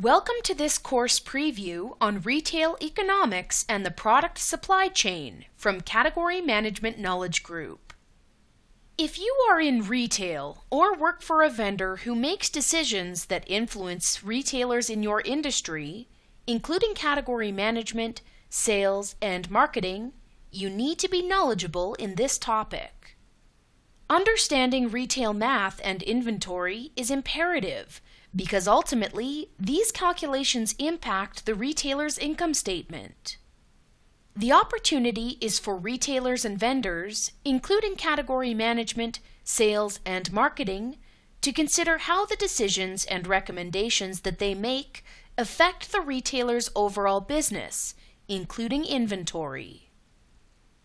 Welcome to this course preview on Retail Economics and the Product Supply Chain from Category Management Knowledge Group. If you are in retail or work for a vendor who makes decisions that influence retailers in your industry, including category management, sales, and marketing, you need to be knowledgeable in this topic. Understanding retail math and inventory is imperative because ultimately, these calculations impact the retailer's income statement. The opportunity is for retailers and vendors, including category management, sales, and marketing, to consider how the decisions and recommendations that they make affect the retailer's overall business, including inventory.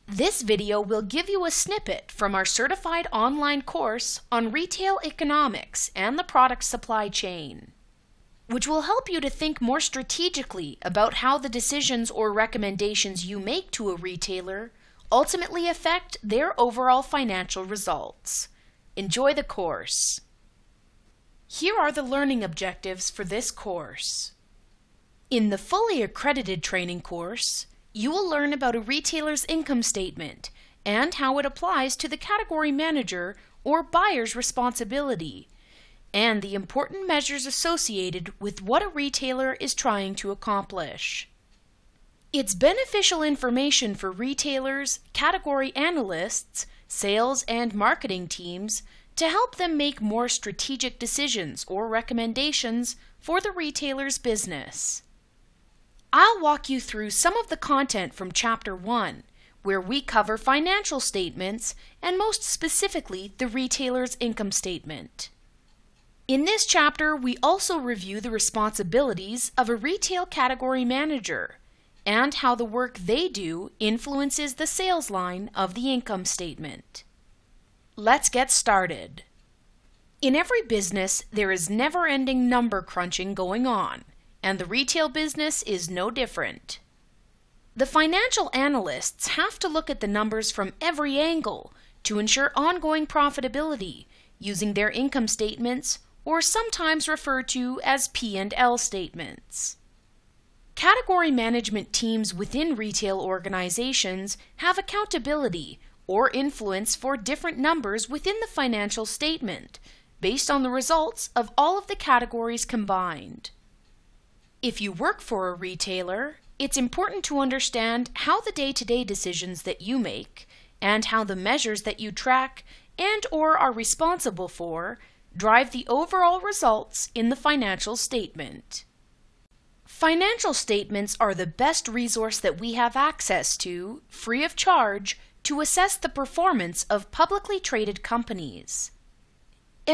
This video will give you a snippet from our certified online course on retail economics and the product supply chain, which will help you to think more strategically about how the decisions or recommendations you make to a retailer ultimately affect their overall financial results. Enjoy the course. Here are the learning objectives for this course. In the fully accredited training course, you will learn about a retailer's income statement and how it applies to the category manager or buyer's responsibility, and the important measures associated with what a retailer is trying to accomplish. It's beneficial information for retailers, category analysts, sales and marketing teams to help them make more strategic decisions or recommendations for the retailer's business. I'll walk you through some of the content from Chapter 1, where we cover financial statements and most specifically the retailer's income statement. In this chapter, we also review the responsibilities of a retail category manager and how the work they do influences the sales line of the income statement. Let's get started. In every business, there is never ending number crunching going on and the retail business is no different. The financial analysts have to look at the numbers from every angle to ensure ongoing profitability using their income statements or sometimes referred to as P&L statements. Category management teams within retail organizations have accountability or influence for different numbers within the financial statement based on the results of all of the categories combined. If you work for a retailer, it's important to understand how the day-to-day -day decisions that you make and how the measures that you track and or are responsible for drive the overall results in the financial statement. Financial statements are the best resource that we have access to, free of charge, to assess the performance of publicly traded companies.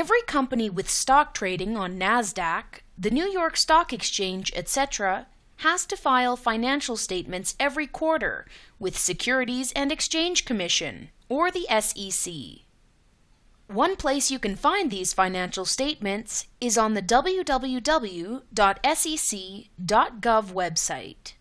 Every company with stock trading on NASDAQ the New York Stock Exchange, etc., has to file financial statements every quarter with Securities and Exchange Commission or the SEC. One place you can find these financial statements is on the www.sec.gov website.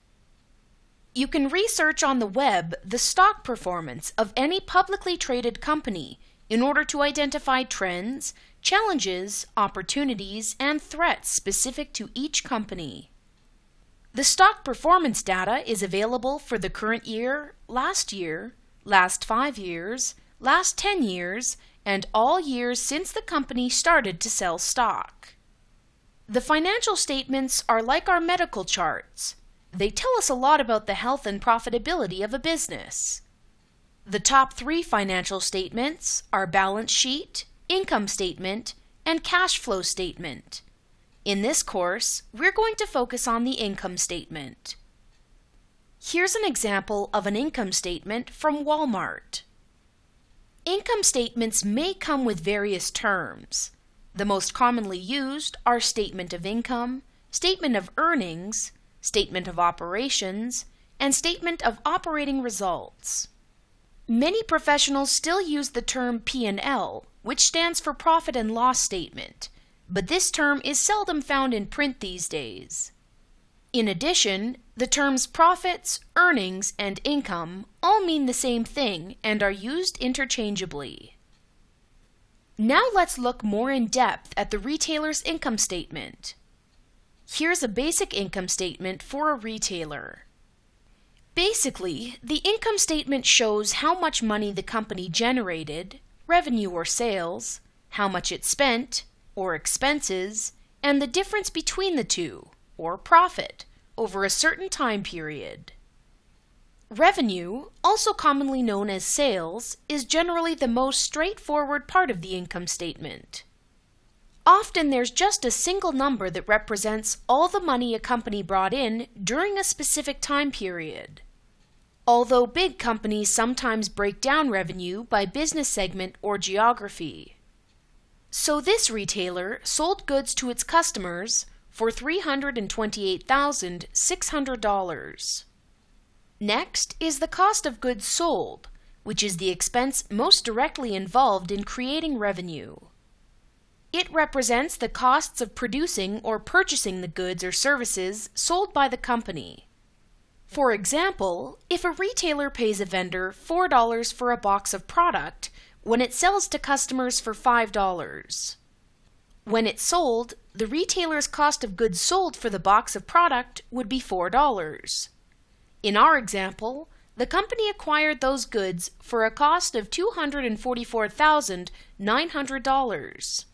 You can research on the web the stock performance of any publicly traded company in order to identify trends, challenges, opportunities, and threats specific to each company. The stock performance data is available for the current year, last year, last five years, last 10 years, and all years since the company started to sell stock. The financial statements are like our medical charts. They tell us a lot about the health and profitability of a business. The top three financial statements are balance sheet, income statement, and cash flow statement. In this course, we're going to focus on the income statement. Here's an example of an income statement from Walmart. Income statements may come with various terms. The most commonly used are statement of income, statement of earnings, statement of operations, and statement of operating results. Many professionals still use the term P&L which stands for profit and loss statement, but this term is seldom found in print these days. In addition, the terms profits, earnings, and income all mean the same thing and are used interchangeably. Now let's look more in depth at the retailer's income statement. Here's a basic income statement for a retailer. Basically, the income statement shows how much money the company generated, revenue or sales, how much it spent, or expenses, and the difference between the two, or profit, over a certain time period. Revenue, also commonly known as sales, is generally the most straightforward part of the income statement. Often there's just a single number that represents all the money a company brought in during a specific time period although big companies sometimes break down revenue by business segment or geography. So this retailer sold goods to its customers for $328,600. Next is the cost of goods sold, which is the expense most directly involved in creating revenue. It represents the costs of producing or purchasing the goods or services sold by the company. For example, if a retailer pays a vendor $4 for a box of product when it sells to customers for $5. When it's sold, the retailer's cost of goods sold for the box of product would be $4. In our example, the company acquired those goods for a cost of $244,900.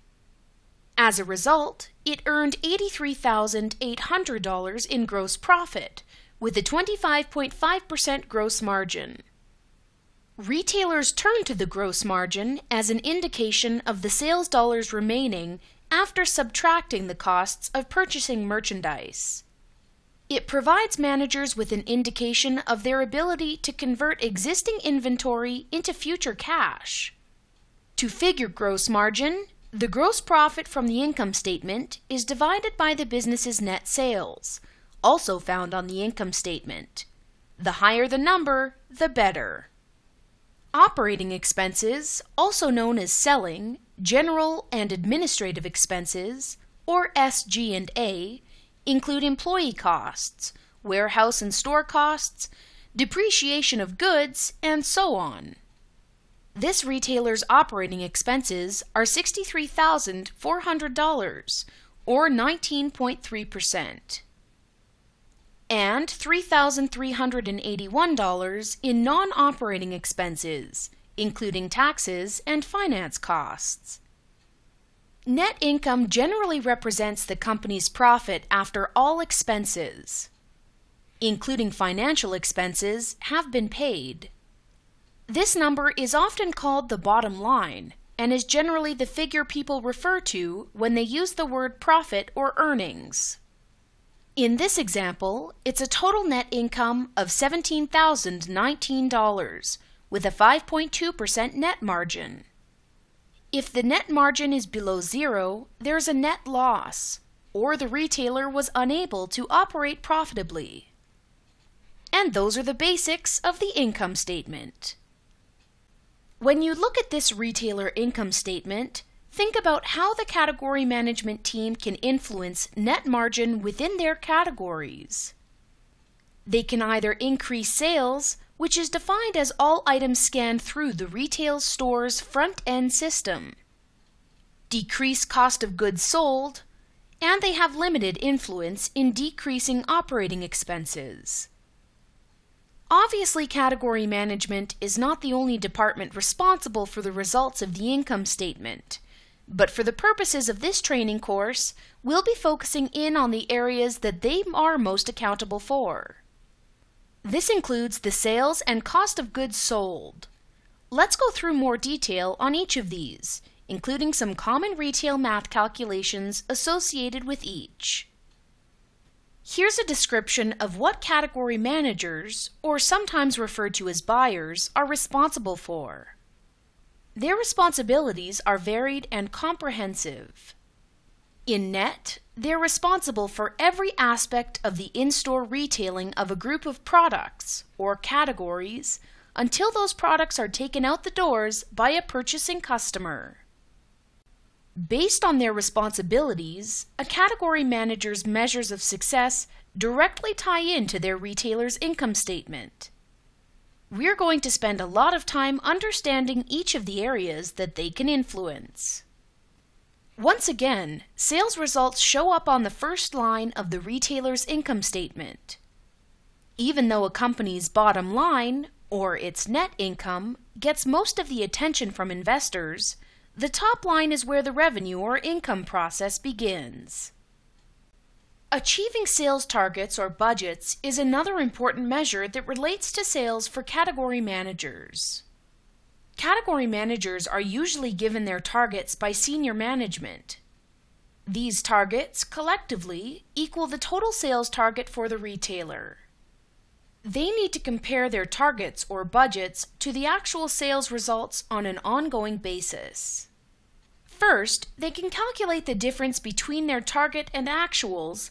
As a result, it earned $83,800 in gross profit, with a 25.5% gross margin. Retailers turn to the gross margin as an indication of the sales dollars remaining after subtracting the costs of purchasing merchandise. It provides managers with an indication of their ability to convert existing inventory into future cash. To figure gross margin, the gross profit from the income statement is divided by the business's net sales – also found on the income statement. The higher the number, the better. Operating expenses, also known as selling, general and administrative expenses, or SG&A, include employee costs, warehouse and store costs, depreciation of goods, and so on. This retailer's operating expenses are $63,400, or 19.3% and $3,381 in non operating expenses, including taxes and finance costs. Net income generally represents the company's profit after all expenses, including financial expenses, have been paid. This number is often called the bottom line and is generally the figure people refer to when they use the word profit or earnings. In this example, it's a total net income of $17,019 with a 5.2% net margin. If the net margin is below zero, there's a net loss, or the retailer was unable to operate profitably. And those are the basics of the income statement. When you look at this retailer income statement, Think about how the category management team can influence net margin within their categories. They can either increase sales, which is defined as all items scanned through the retail store's front end system, decrease cost of goods sold, and they have limited influence in decreasing operating expenses. Obviously, category management is not the only department responsible for the results of the income statement. But for the purposes of this training course, we'll be focusing in on the areas that they are most accountable for. This includes the sales and cost of goods sold. Let's go through more detail on each of these, including some common retail math calculations associated with each. Here's a description of what category managers, or sometimes referred to as buyers, are responsible for. Their responsibilities are varied and comprehensive. In NET, they're responsible for every aspect of the in-store retailing of a group of products, or categories, until those products are taken out the doors by a purchasing customer. Based on their responsibilities, a category manager's measures of success directly tie into their retailer's income statement. We're going to spend a lot of time understanding each of the areas that they can influence. Once again, sales results show up on the first line of the retailer's income statement. Even though a company's bottom line, or its net income, gets most of the attention from investors, the top line is where the revenue or income process begins. Achieving sales targets or budgets is another important measure that relates to sales for category managers. Category managers are usually given their targets by senior management. These targets, collectively, equal the total sales target for the retailer. They need to compare their targets or budgets to the actual sales results on an ongoing basis. First, they can calculate the difference between their target and actuals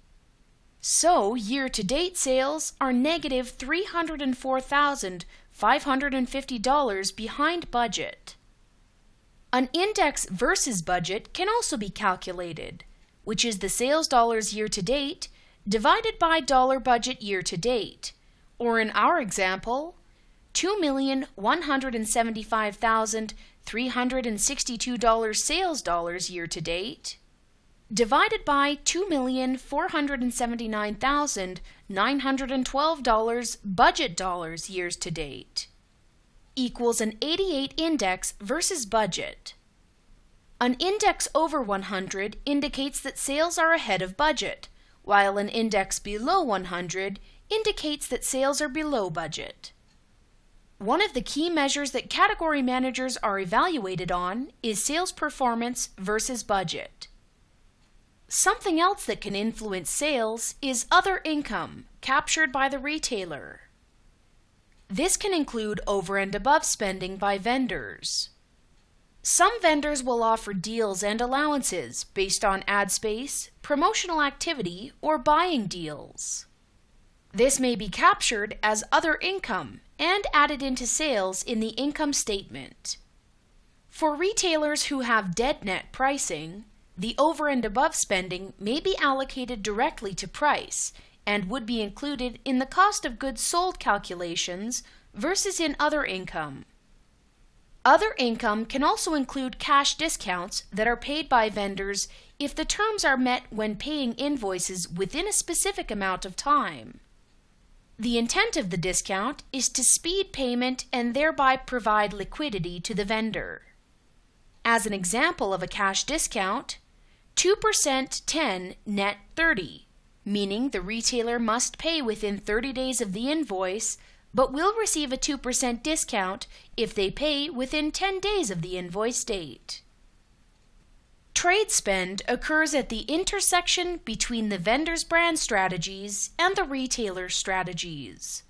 So, year to date sales are negative $304,550 behind budget. An index versus budget can also be calculated, which is the sales dollars year to date divided by dollar budget year to date, or in our example, $2,175,362 sales dollars year to date divided by $2,479,912 budget dollars years to date equals an 88 index versus budget. An index over 100 indicates that sales are ahead of budget, while an index below 100 indicates that sales are below budget. One of the key measures that category managers are evaluated on is sales performance versus budget. Something else that can influence sales is other income captured by the retailer. This can include over and above spending by vendors. Some vendors will offer deals and allowances based on ad space, promotional activity, or buying deals. This may be captured as other income and added into sales in the income statement. For retailers who have dead net pricing, the over and above spending may be allocated directly to price and would be included in the cost of goods sold calculations versus in other income. Other income can also include cash discounts that are paid by vendors if the terms are met when paying invoices within a specific amount of time. The intent of the discount is to speed payment and thereby provide liquidity to the vendor. As an example of a cash discount, 2% 10 net 30, meaning the retailer must pay within 30 days of the invoice, but will receive a 2% discount if they pay within 10 days of the invoice date. Trade spend occurs at the intersection between the vendor's brand strategies and the retailer's strategies.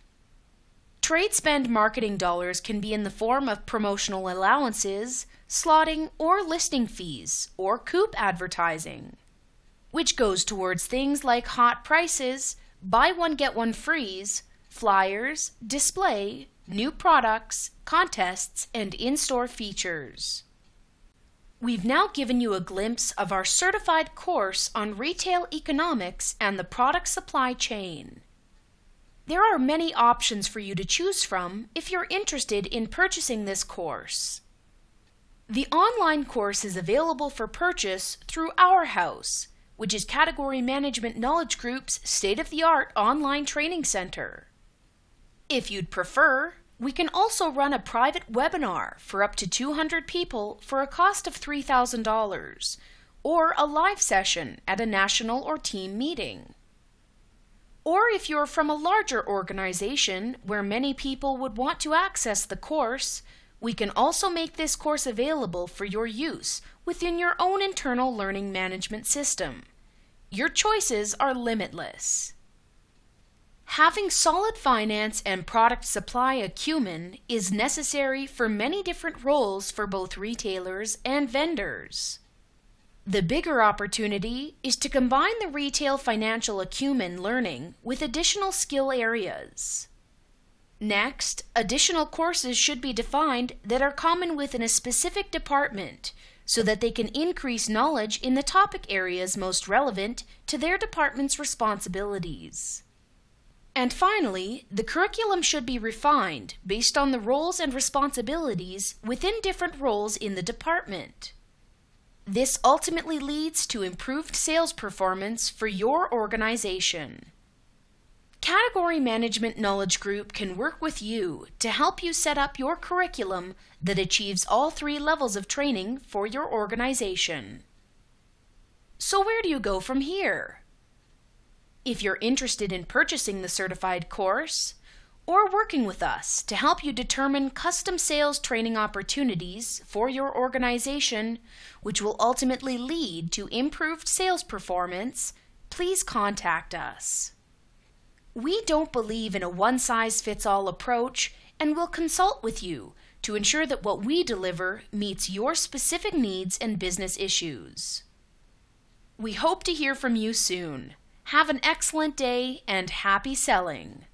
Trade spend marketing dollars can be in the form of promotional allowances, slotting or listing fees, or coop advertising, which goes towards things like hot prices, buy one get one frees, flyers, display, new products, contests, and in-store features. We've now given you a glimpse of our certified course on retail economics and the product supply chain. There are many options for you to choose from if you're interested in purchasing this course. The online course is available for purchase through Our House, which is Category Management Knowledge Group's state-of-the-art online training center. If you'd prefer, we can also run a private webinar for up to 200 people for a cost of $3,000, or a live session at a national or team meeting. Or if you're from a larger organization where many people would want to access the course, we can also make this course available for your use within your own internal learning management system. Your choices are limitless. Having solid finance and product supply acumen is necessary for many different roles for both retailers and vendors. The bigger opportunity is to combine the retail financial acumen learning with additional skill areas. Next, additional courses should be defined that are common within a specific department so that they can increase knowledge in the topic areas most relevant to their department's responsibilities. And finally, the curriculum should be refined based on the roles and responsibilities within different roles in the department. This ultimately leads to improved sales performance for your organization. Category Management Knowledge Group can work with you to help you set up your curriculum that achieves all three levels of training for your organization. So where do you go from here? If you're interested in purchasing the certified course, or working with us to help you determine custom sales training opportunities for your organization, which will ultimately lead to improved sales performance, please contact us. We don't believe in a one size fits all approach and will consult with you to ensure that what we deliver meets your specific needs and business issues. We hope to hear from you soon. Have an excellent day and happy selling!